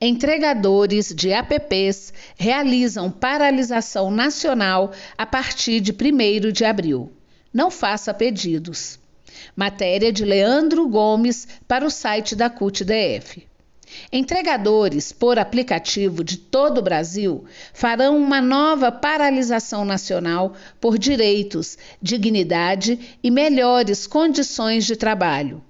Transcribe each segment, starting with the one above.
Entregadores de APPs realizam paralisação nacional a partir de 1 de abril. Não faça pedidos. Matéria de Leandro Gomes para o site da CUT-DF. Entregadores por aplicativo de todo o Brasil farão uma nova paralisação nacional por direitos, dignidade e melhores condições de trabalho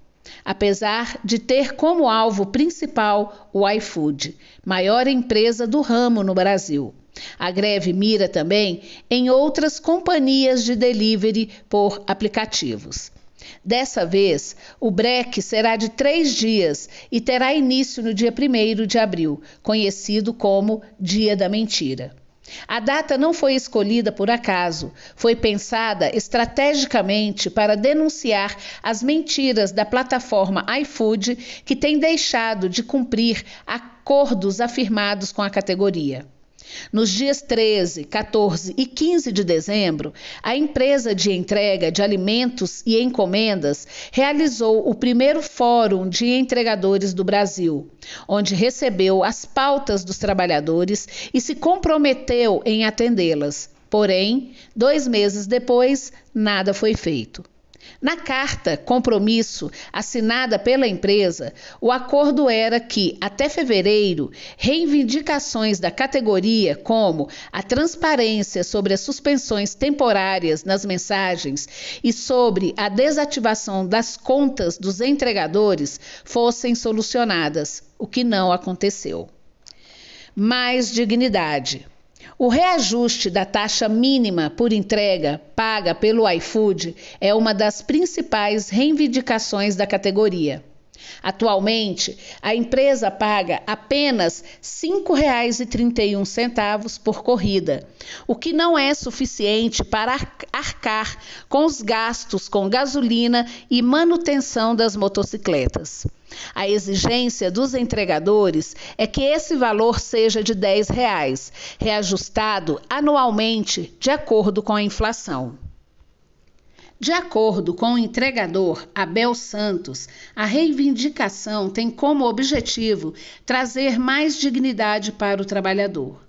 apesar de ter como alvo principal o iFood, maior empresa do ramo no Brasil. A greve mira também em outras companhias de delivery por aplicativos. Dessa vez, o breque será de três dias e terá início no dia 1 de abril, conhecido como Dia da Mentira. A data não foi escolhida por acaso, foi pensada estrategicamente para denunciar as mentiras da plataforma iFood, que tem deixado de cumprir acordos afirmados com a categoria. Nos dias 13, 14 e 15 de dezembro, a empresa de entrega de alimentos e encomendas realizou o primeiro Fórum de Entregadores do Brasil, onde recebeu as pautas dos trabalhadores e se comprometeu em atendê-las. Porém, dois meses depois, nada foi feito. Na carta compromisso assinada pela empresa, o acordo era que, até fevereiro, reivindicações da categoria, como a transparência sobre as suspensões temporárias nas mensagens e sobre a desativação das contas dos entregadores, fossem solucionadas, o que não aconteceu. Mais dignidade. O reajuste da taxa mínima por entrega paga pelo iFood é uma das principais reivindicações da categoria. Atualmente, a empresa paga apenas R$ 5,31 por corrida, o que não é suficiente para arcar com os gastos com gasolina e manutenção das motocicletas. A exigência dos entregadores é que esse valor seja de R$ 10, reais, reajustado anualmente de acordo com a inflação. De acordo com o entregador Abel Santos, a reivindicação tem como objetivo trazer mais dignidade para o trabalhador.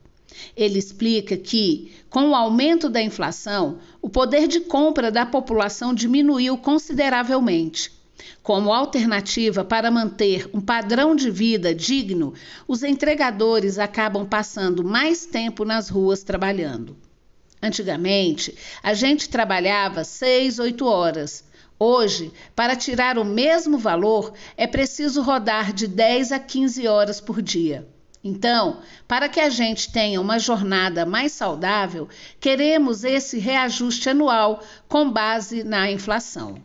Ele explica que, com o aumento da inflação, o poder de compra da população diminuiu consideravelmente. Como alternativa para manter um padrão de vida digno, os entregadores acabam passando mais tempo nas ruas trabalhando. Antigamente, a gente trabalhava seis, oito horas. Hoje, para tirar o mesmo valor, é preciso rodar de 10 a 15 horas por dia. Então, para que a gente tenha uma jornada mais saudável, queremos esse reajuste anual com base na inflação.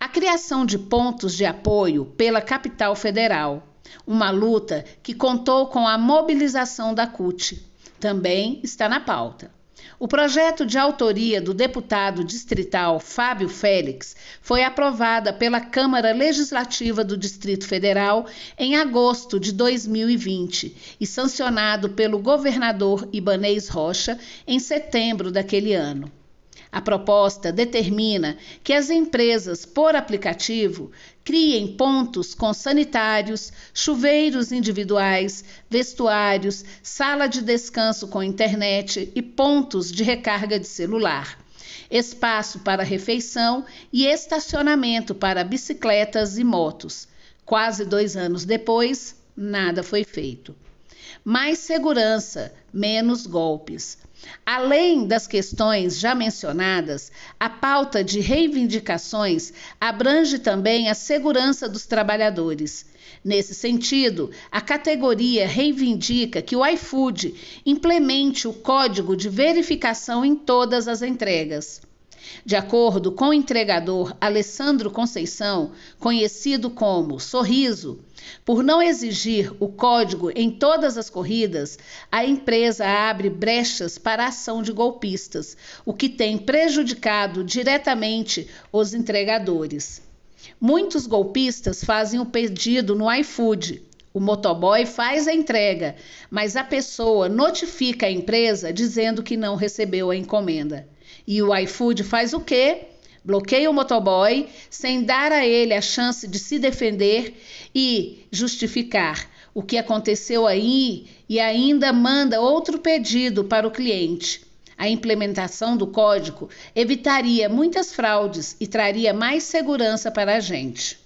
A criação de pontos de apoio pela capital federal, uma luta que contou com a mobilização da CUT, também está na pauta. O projeto de autoria do deputado distrital Fábio Félix foi aprovada pela Câmara Legislativa do Distrito Federal em agosto de 2020 e sancionado pelo governador Ibanês Rocha em setembro daquele ano. A proposta determina que as empresas por aplicativo criem pontos com sanitários, chuveiros individuais, vestuários, sala de descanso com internet e pontos de recarga de celular, espaço para refeição e estacionamento para bicicletas e motos. Quase dois anos depois, nada foi feito. Mais segurança, menos golpes. Além das questões já mencionadas, a pauta de reivindicações abrange também a segurança dos trabalhadores. Nesse sentido, a categoria reivindica que o iFood implemente o código de verificação em todas as entregas. De acordo com o entregador Alessandro Conceição, conhecido como Sorriso, por não exigir o código em todas as corridas, a empresa abre brechas para a ação de golpistas, o que tem prejudicado diretamente os entregadores. Muitos golpistas fazem o pedido no iFood, o motoboy faz a entrega, mas a pessoa notifica a empresa dizendo que não recebeu a encomenda. E o iFood faz o quê? bloqueia o motoboy sem dar a ele a chance de se defender e justificar o que aconteceu aí e ainda manda outro pedido para o cliente. A implementação do código evitaria muitas fraudes e traria mais segurança para a gente.